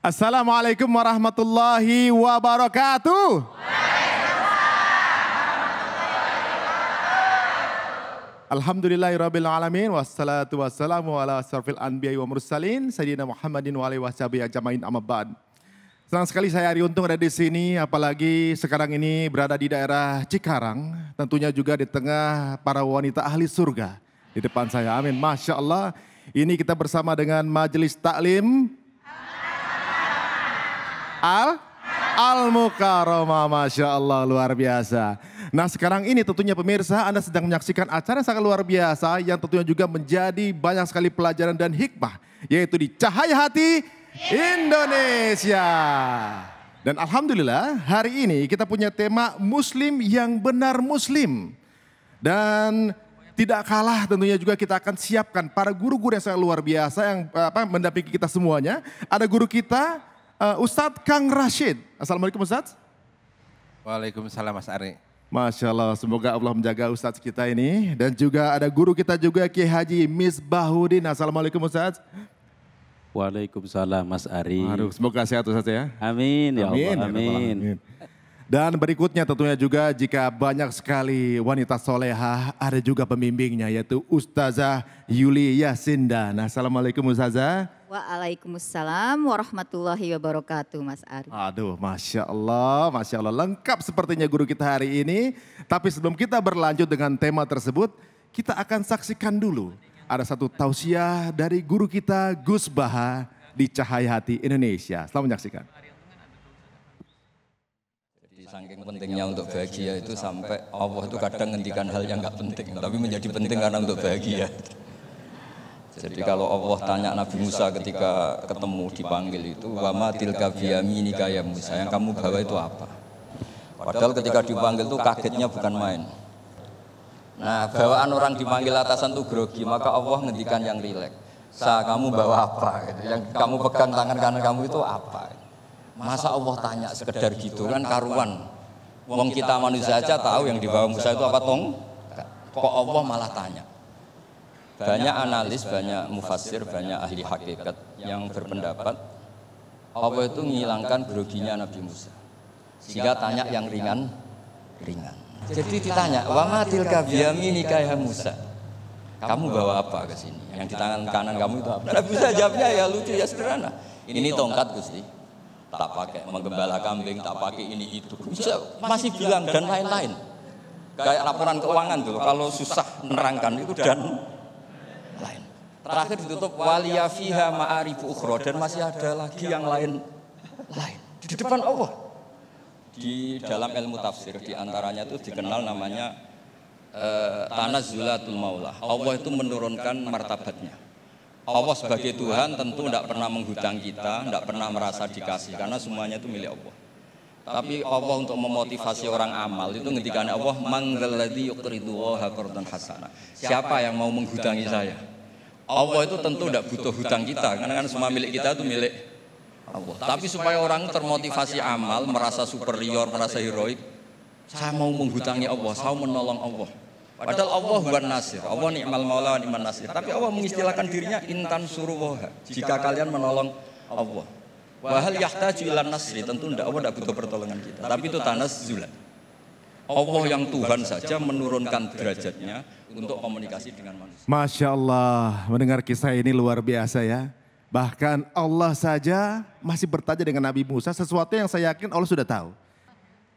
Assalamualaikum warahmatullahi wabarakatuh. Alhamdulillahirabbil alamin wassalatu wassalamu ala asrafil anbiya'i wa mursalin sayyidina Muhammadin wa alihi washabihi ajmain amma ba'd. Senang sekali saya hari Untung ada di sini apalagi sekarang ini berada di daerah Cikarang, tentunya juga di tengah para wanita ahli surga di depan saya. Amin. Masya Allah. Ini kita bersama dengan Majelis Taklim Al Al Mukaroma, Masya Allah luar biasa. Nah sekarang ini tentunya pemirsa Anda sedang menyaksikan acara yang sangat luar biasa yang tentunya juga menjadi banyak sekali pelajaran dan hikmah. Yaitu di Cahaya Hati Indonesia. Dan Alhamdulillah hari ini kita punya tema Muslim yang benar Muslim. Dan tidak kalah tentunya juga kita akan siapkan para guru-guru yang sangat luar biasa yang apa, mendampingi kita semuanya. Ada guru kita uh, Ustadz Kang Rashid. Assalamualaikum Ustadz. Waalaikumsalam Mas Ari. Masya Allah, semoga Allah menjaga Ustadz kita ini. Dan juga ada guru kita juga, Ki Haji Misbahudin. Assalamualaikum Ustadz. Waalaikumsalam Mas Ari. Aduh, semoga sehat Ustadz ya. Amin ya amin, Allah, amin. Ya amin. Dan berikutnya tentunya juga jika banyak sekali wanita soleha ada juga pembimbingnya yaitu Ustazah Yuli Yasinda. Nah, Assalamualaikum Ustazah. Waalaikumsalam warahmatullahi wabarakatuh Mas Ari. Aduh, Masya Allah, Masya Allah. Lengkap sepertinya guru kita hari ini. Tapi sebelum kita berlanjut dengan tema tersebut, kita akan saksikan dulu. Ada satu tausiah dari guru kita Gus Baha di Cahaya Hati Indonesia. Selamat menyaksikan. Saking pentingnya untuk bahagia itu sampai Allah itu kadang ngendikan hal yang nggak penting, tapi menjadi penting karena untuk bahagia. Jadi kalau Allah tanya Nabi Musa ketika ketemu dipanggil itu, wama tilka biyamini kaya Musa, yang kamu bawa itu apa? Padahal ketika dipanggil itu kagetnya bukan main. Nah, bawaan orang dipanggil atasan itu grogi, maka Allah ngendikan yang rileks. Saat kamu bawa apa? Yang kamu pegang tangan kanan kamu itu apa? Masa Allah tanya sekedar gitu? gitu kan, kan karuan. Wong kita manusia aja tahu yang di bawah Musa itu apa tong? Kok Allah malah tanya? Banyak analis, banyak mufasir, banyak ahli hakikat yang berpendapat Allah itu menghilangkan groginya Nabi Musa. Sehingga tanya yang ringan, ringan. Jadi ditanya, "Wa ma tilka Musa?" Kamu bawa apa ke sini? Yang di tangan kanan kamu itu apa? Nabi Musa jawabnya ya, ya, ya lucu ya sederhana. Ini tongkat Gusti tak pakai menggembala kambing, tak pakai ini itu. Bisa iya, masih bilang dan lain-lain. Kayak laporan keuangan tuh, kalau susah menerangkan itu dan lain. Terakhir ditutup waliya fiha ma'arifu ukhra dan masih ada lagi yang lain lain di depan Allah. Di dalam ilmu tafsir di antaranya itu dikenal namanya uh, eh, zulatul maulah. Allah itu menurunkan martabatnya Allah sebagai Tuhan tentu tidak pernah menghutang kita, tidak pernah merasa dikasih karena semuanya itu milik Allah. Tapi Allah untuk memotivasi orang amal itu ketika Allah manggaladhi yukriduha qardan hasana. Siapa yang mau menghutangi saya? Allah itu tentu tidak butuh hutang kita karena kan semua milik kita itu milik Allah. Tapi supaya orang termotivasi amal, merasa superior, merasa heroik, saya mau menghutangi Allah, saya mau menolong Allah. Padahal Allah bukan nasir, Allah ni'mal maula wa ni'mal nasir. Tapi Allah mengistilahkan dirinya intan suruwoha, jika kalian menolong Allah. Wahal yahtaju ilan nasri, tentu tidak Allah tidak butuh pertolongan kita. Tapi itu tanas zulat. Allah yang Tuhan saja menurunkan derajatnya untuk komunikasi dengan manusia. Masya Allah, mendengar kisah ini luar biasa ya. Bahkan Allah saja masih bertanya dengan Nabi Musa sesuatu yang saya yakin Allah sudah tahu.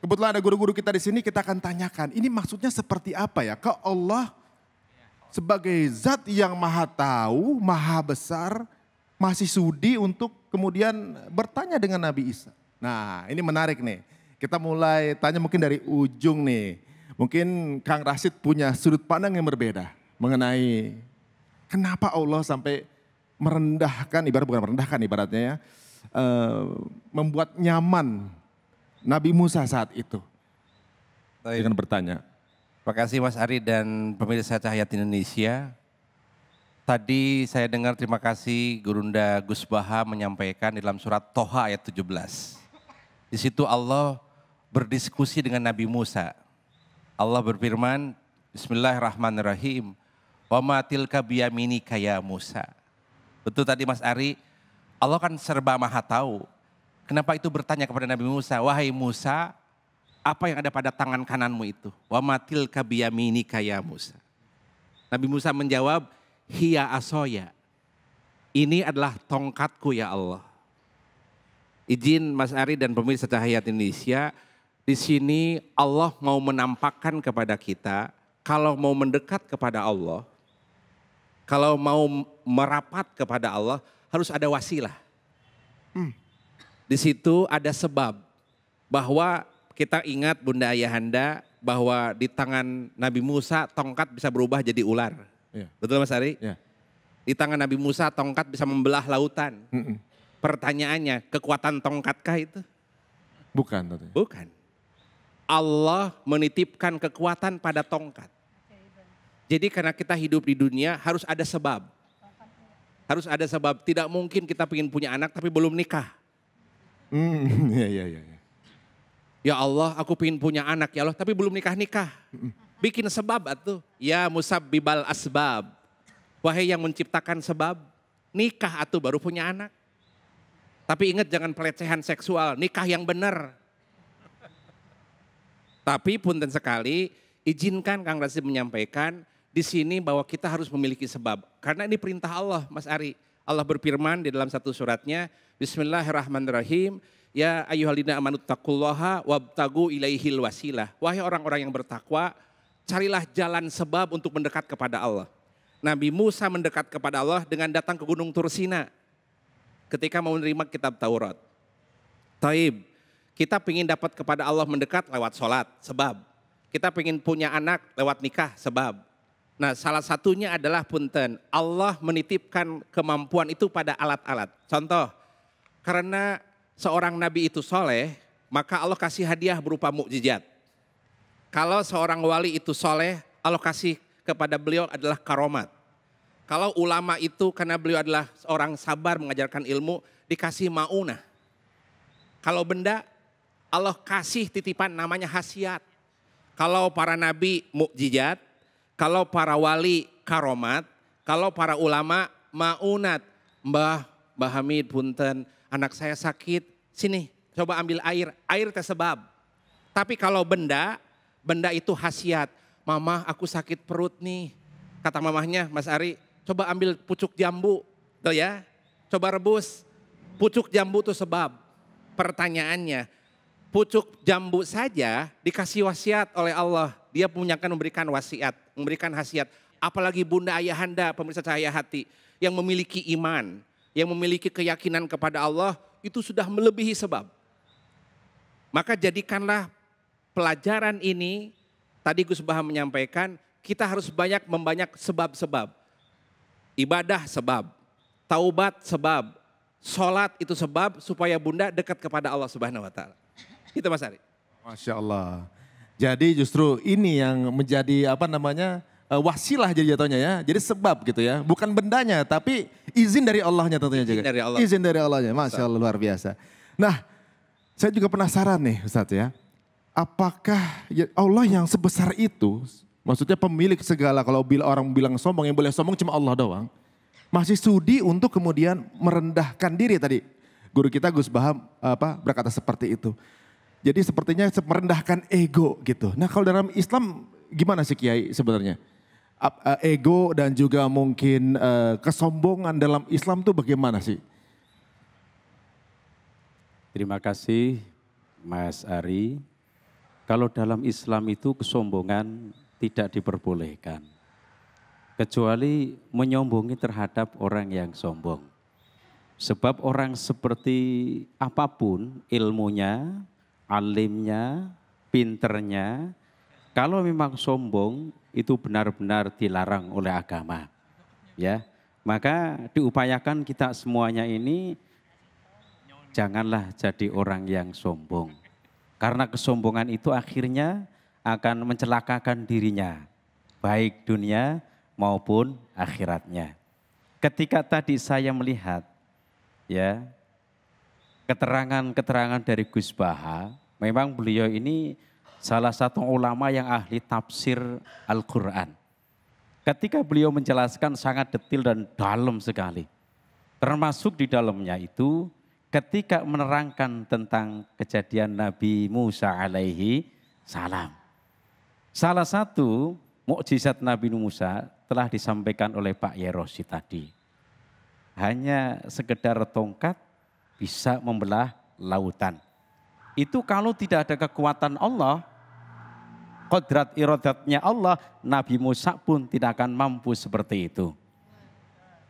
Kebetulan ada guru-guru kita di sini, kita akan tanyakan, ini maksudnya seperti apa ya? Ke Allah sebagai zat yang maha tahu, maha besar, masih sudi untuk kemudian bertanya dengan Nabi Isa. Nah ini menarik nih, kita mulai tanya mungkin dari ujung nih. Mungkin Kang Rasid punya sudut pandang yang berbeda mengenai kenapa Allah sampai merendahkan, ibarat bukan merendahkan ibaratnya ya, uh, membuat nyaman Nabi Musa saat itu? Baik. Dengan bertanya. Terima kasih Mas Ari dan pemirsa Cahaya Indonesia. Tadi saya dengar terima kasih Gurunda Gus Baha menyampaikan dalam surat Toha ayat 17. Di situ Allah berdiskusi dengan Nabi Musa. Allah berfirman, Bismillahirrahmanirrahim. Wa ma tilka biyaminika ya Musa. Betul tadi Mas Ari, Allah kan serba maha tahu. Kenapa itu bertanya kepada Nabi Musa, wahai Musa, apa yang ada pada tangan kananmu itu? Wa matil kabiyamini kaya Musa. Nabi Musa menjawab, hia asoya. Ini adalah tongkatku ya Allah. Izin Mas Ari dan pemirsa Cahaya Indonesia, di sini Allah mau menampakkan kepada kita, kalau mau mendekat kepada Allah, kalau mau merapat kepada Allah, harus ada wasilah. Hmm. Di situ ada sebab bahwa kita ingat Bunda Ayahanda bahwa di tangan Nabi Musa tongkat bisa berubah jadi ular. Yeah. Betul Mas Ari? Yeah. Di tangan Nabi Musa tongkat bisa membelah lautan. Mm -mm. Pertanyaannya, kekuatan tongkatkah itu? Bukan. Bukan. Allah menitipkan kekuatan pada tongkat. Jadi karena kita hidup di dunia harus ada sebab. Harus ada sebab. Tidak mungkin kita ingin punya anak tapi belum nikah. Mm, ya, ya, ya. Ya Allah, aku pingin punya anak ya Allah, tapi belum nikah-nikah. Bikin sebab atuh. Ya bibal asbab. Wahai yang menciptakan sebab, nikah atau baru punya anak. Tapi ingat jangan pelecehan seksual, nikah yang benar. Tapi punten sekali, izinkan Kang Rasid menyampaikan di sini bahwa kita harus memiliki sebab. Karena ini perintah Allah, Mas Ari. Allah berfirman di dalam satu suratnya, Bismillahirrahmanirrahim, Ya ayuhalina amanut takulloha wabtagu ilaihil wasilah. Wahai orang-orang yang bertakwa, carilah jalan sebab untuk mendekat kepada Allah. Nabi Musa mendekat kepada Allah dengan datang ke Gunung Tursina ketika mau menerima kitab Taurat. Taib, kita ingin dapat kepada Allah mendekat lewat sholat, sebab. Kita ingin punya anak lewat nikah, sebab. Nah, salah satunya adalah punten. Allah menitipkan kemampuan itu pada alat-alat. Contoh, karena seorang nabi itu soleh, maka Allah kasih hadiah berupa mukjizat. Kalau seorang wali itu soleh, Allah kasih kepada beliau adalah karomat. Kalau ulama itu karena beliau adalah seorang sabar mengajarkan ilmu, dikasih maunah. Kalau benda, Allah kasih titipan namanya hasiat. Kalau para nabi mukjizat, kalau para wali karomat, kalau para ulama maunat. Mbah, Mbah Hamid, punten, anak saya sakit, sini coba ambil air, air teh sebab. Tapi kalau benda, benda itu khasiat. Mama aku sakit perut nih. Kata mamahnya, Mas Ari, coba ambil pucuk jambu. Tuh ya, coba rebus. Pucuk jambu itu sebab. Pertanyaannya, pucuk jambu saja dikasih wasiat oleh Allah. Dia punyakan memberikan wasiat, memberikan hasiat. Apalagi bunda ayahanda pemirsa cahaya hati yang memiliki iman, yang memiliki keyakinan kepada Allah itu sudah melebihi sebab. Maka jadikanlah pelajaran ini, tadi Gus Baham menyampaikan, kita harus banyak membanyak sebab-sebab. Ibadah sebab, taubat sebab, sholat itu sebab supaya bunda dekat kepada Allah Subhanahu wa Ta'ala. Gitu Mas Ari. Masya Allah. Jadi justru ini yang menjadi apa namanya eh, wasilah jadi jatuhnya ya. Jadi sebab gitu ya. Bukan bendanya tapi izin dari Allahnya tentunya juga. Izin dari Allah. Izin dari Allahnya. Masya Allah luar biasa. Nah saya juga penasaran nih Ustaz ya. Apakah ya, Allah yang sebesar itu Maksudnya pemilik segala kalau bilang orang bilang sombong yang boleh sombong cuma Allah doang. Masih sudi untuk kemudian merendahkan diri tadi. Guru kita Gus Baham apa berkata seperti itu. Jadi sepertinya merendahkan ego gitu. Nah kalau dalam Islam gimana sih Kiai sebenarnya? Eh, ego dan juga mungkin eh, kesombongan dalam Islam tuh bagaimana sih? Terima kasih Mas Ari. Kalau dalam Islam itu kesombongan tidak diperbolehkan. Kecuali menyombongi terhadap orang yang sombong. Sebab orang seperti apapun ilmunya, alimnya, pinternya, kalau memang sombong itu benar-benar dilarang oleh agama. Ya. Maka diupayakan kita semuanya ini janganlah jadi orang yang sombong. Karena kesombongan itu akhirnya akan mencelakakan dirinya, baik dunia maupun akhiratnya. Ketika tadi saya melihat ya keterangan-keterangan dari Gus Baha, memang beliau ini salah satu ulama yang ahli tafsir Al-Quran. Ketika beliau menjelaskan sangat detil dan dalam sekali. Termasuk di dalamnya itu ketika menerangkan tentang kejadian Nabi Musa alaihi salam. Salah satu mukjizat Nabi Musa telah disampaikan oleh Pak Yerosi tadi. Hanya sekedar tongkat bisa membelah lautan. Itu kalau tidak ada kekuatan Allah, kodrat irodatnya Allah, Nabi Musa pun tidak akan mampu seperti itu.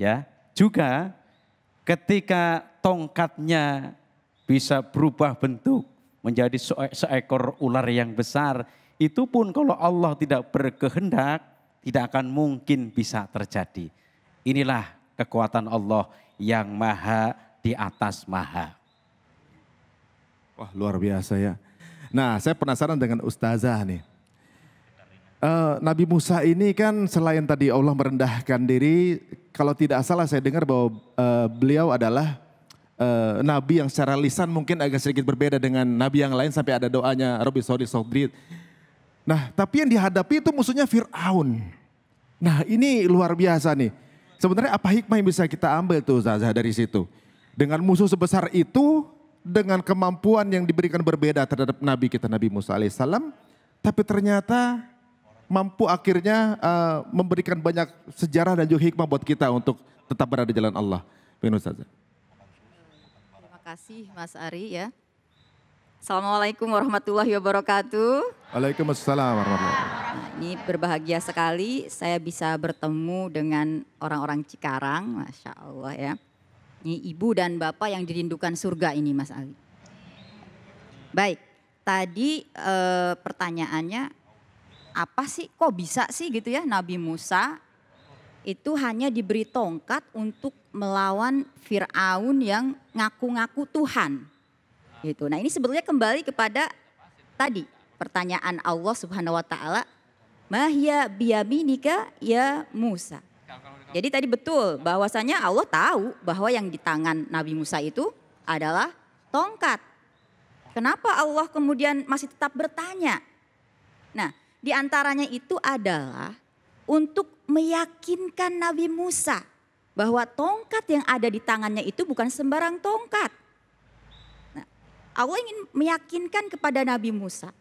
Ya, juga ketika tongkatnya bisa berubah bentuk menjadi seekor ular yang besar, itu pun kalau Allah tidak berkehendak, tidak akan mungkin bisa terjadi. Inilah kekuatan Allah yang maha di atas maha. Wah luar biasa ya. Nah saya penasaran dengan ustazah nih. Uh, Nabi Musa ini kan selain tadi Allah merendahkan diri, kalau tidak salah saya dengar bahwa uh, beliau adalah uh, nabi yang secara lisan mungkin agak sedikit berbeda dengan nabi yang lain sampai ada doanya Robi Sori Sobri. Nah, tapi yang dihadapi itu musuhnya Fir'aun. Nah, ini luar biasa nih. Sebenarnya apa hikmah yang bisa kita ambil tuh Zaza dari situ? Dengan musuh sebesar itu, dengan kemampuan yang diberikan berbeda terhadap Nabi kita Nabi Musa alaihissalam, tapi ternyata mampu akhirnya uh, memberikan banyak sejarah dan juga hikmah buat kita untuk tetap berada di jalan Allah. Terima kasih Mas Ari ya. Assalamualaikum warahmatullahi wabarakatuh. Waalaikumsalam warahmatullahi wabarakatuh. Nah, Ini berbahagia sekali saya bisa bertemu dengan orang-orang Cikarang, Masya Allah ya ibu dan bapak yang dirindukan surga ini Mas Ali. Baik, tadi e, pertanyaannya apa sih kok bisa sih gitu ya Nabi Musa itu hanya diberi tongkat untuk melawan Firaun yang ngaku-ngaku Tuhan. Gitu. Nah, ini sebetulnya kembali kepada tadi pertanyaan Allah Subhanahu wa taala, "Mahya biyaminika ya Musa?" Jadi tadi betul bahwasanya Allah tahu bahwa yang di tangan Nabi Musa itu adalah tongkat. Kenapa Allah kemudian masih tetap bertanya? Nah, di antaranya itu adalah untuk meyakinkan Nabi Musa bahwa tongkat yang ada di tangannya itu bukan sembarang tongkat. Nah, Allah ingin meyakinkan kepada Nabi Musa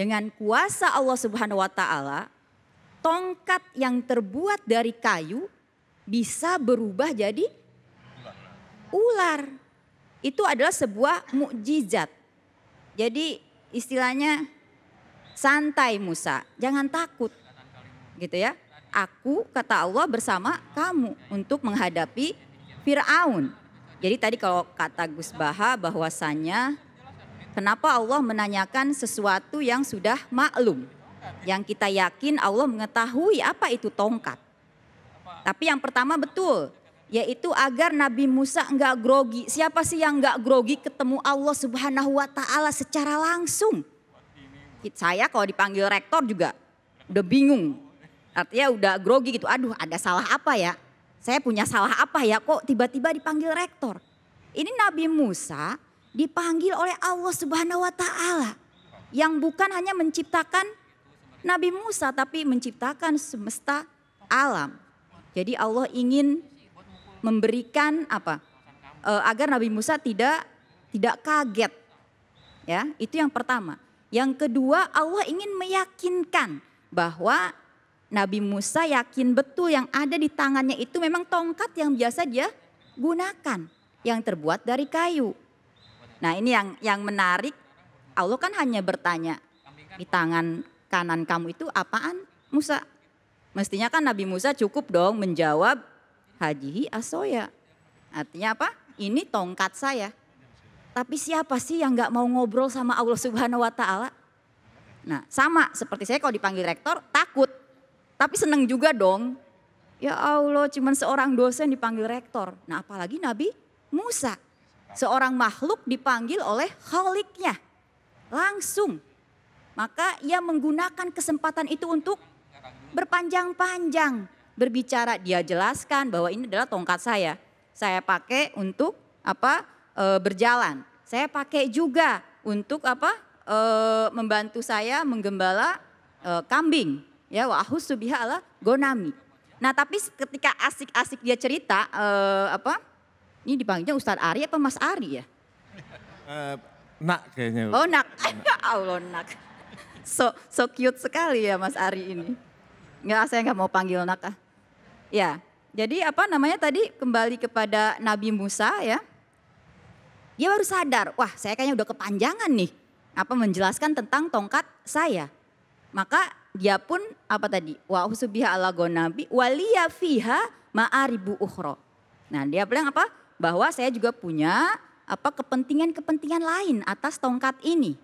dengan kuasa Allah Subhanahu wa taala, tongkat yang terbuat dari kayu bisa berubah jadi ular. Itu adalah sebuah mukjizat. Jadi istilahnya santai Musa, jangan takut. Gitu ya. Aku kata Allah bersama kamu untuk menghadapi Firaun. Jadi tadi kalau kata Gus Baha bahwasanya kenapa Allah menanyakan sesuatu yang sudah maklum. Yang kita yakin Allah mengetahui apa itu tongkat. Tapi yang pertama betul, yaitu agar Nabi Musa enggak grogi. Siapa sih yang enggak grogi ketemu Allah Subhanahu wa taala secara langsung? Saya kalau dipanggil rektor juga udah bingung. Artinya udah grogi gitu. Aduh, ada salah apa ya? Saya punya salah apa ya kok tiba-tiba dipanggil rektor? Ini Nabi Musa dipanggil oleh Allah Subhanahu wa taala yang bukan hanya menciptakan Nabi Musa tapi menciptakan semesta alam. Jadi Allah ingin memberikan apa? E, agar Nabi Musa tidak tidak kaget. Ya, itu yang pertama. Yang kedua, Allah ingin meyakinkan bahwa Nabi Musa yakin betul yang ada di tangannya itu memang tongkat yang biasa dia gunakan, yang terbuat dari kayu. Nah, ini yang yang menarik. Allah kan hanya bertanya, di tangan kanan kamu itu apaan Musa? Mestinya kan Nabi Musa cukup dong menjawab Hajihi asoya. Artinya apa? Ini tongkat saya. Tapi siapa sih yang nggak mau ngobrol sama Allah Subhanahu wa taala? Nah, sama seperti saya kalau dipanggil rektor takut. Tapi seneng juga dong. Ya Allah, cuman seorang dosen dipanggil rektor. Nah, apalagi Nabi Musa. Seorang makhluk dipanggil oleh khaliknya. Langsung. Maka ia menggunakan kesempatan itu untuk berpanjang-panjang berbicara. Dia jelaskan bahwa ini adalah tongkat saya. Saya pakai untuk apa? E, berjalan. Saya pakai juga untuk apa? E, membantu saya menggembala e, kambing. Ya wahus subiha ala gonami. Nah tapi ketika asik-asik dia cerita e, apa? Ini dipanggilnya Ustadz Ari apa Mas Ari ya? E, nak kayaknya. Oh nak, ya Allah nak. So, so cute sekali ya Mas Ari ini. Enggak, saya nggak mau panggil nak ah. Ya, jadi apa namanya tadi kembali kepada Nabi Musa ya. Dia baru sadar, wah saya kayaknya udah kepanjangan nih. Apa menjelaskan tentang tongkat saya. Maka dia pun apa tadi? Wa husubiha ala gonabi waliya fiha ma'aribu ukhro. Nah dia bilang apa? Bahwa saya juga punya apa kepentingan-kepentingan lain atas tongkat ini.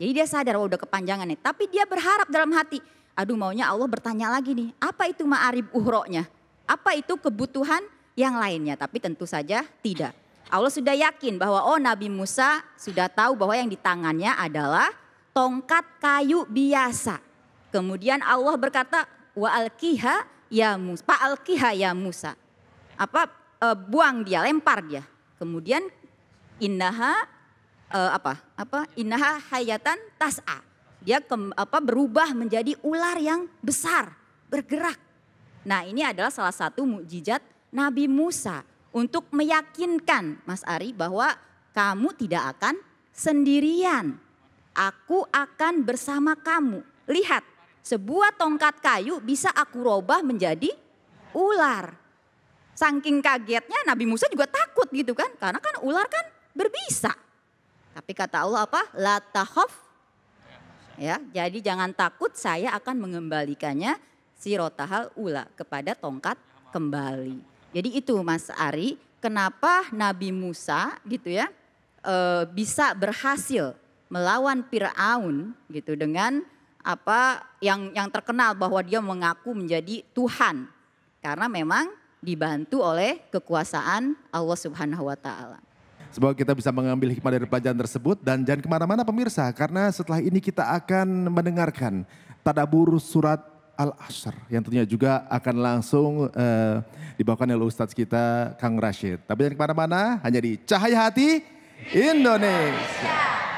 Jadi dia sadar, wah udah kepanjangan nih. Tapi dia berharap dalam hati, Aduh maunya Allah bertanya lagi nih, apa itu ma'arib uhroknya? Apa itu kebutuhan yang lainnya? Tapi tentu saja tidak. Allah sudah yakin bahwa oh Nabi Musa sudah tahu bahwa yang di tangannya adalah tongkat kayu biasa. Kemudian Allah berkata, "Wa alkiha ya Musa, Pak alkiha ya Musa." Apa e, buang dia, lempar dia. Kemudian innaha e, apa? Apa? Innaha hayatan tas'a. Dia ke, apa, berubah menjadi ular yang besar, bergerak. Nah ini adalah salah satu mukjizat Nabi Musa untuk meyakinkan Mas Ari bahwa kamu tidak akan sendirian. Aku akan bersama kamu. Lihat, sebuah tongkat kayu bisa aku robah menjadi ular. Saking kagetnya Nabi Musa juga takut gitu kan. Karena kan ular kan berbisa. Tapi kata Allah apa? La Ya, jadi jangan takut saya akan mengembalikannya si rotahal ula kepada tongkat kembali. Jadi itu Mas Ari, kenapa Nabi Musa gitu ya e, bisa berhasil melawan Firaun gitu dengan apa yang yang terkenal bahwa dia mengaku menjadi Tuhan karena memang dibantu oleh kekuasaan Allah Subhanahu wa taala. Semoga kita bisa mengambil hikmah dari pelajaran tersebut. Dan jangan kemana-mana pemirsa, karena setelah ini kita akan mendengarkan tadabur surat Al-Asr. Yang tentunya juga akan langsung uh, dibawakan oleh Ustadz kita Kang Rashid. Tapi jangan kemana-mana, hanya di Cahaya Hati Indonesia. Indonesia.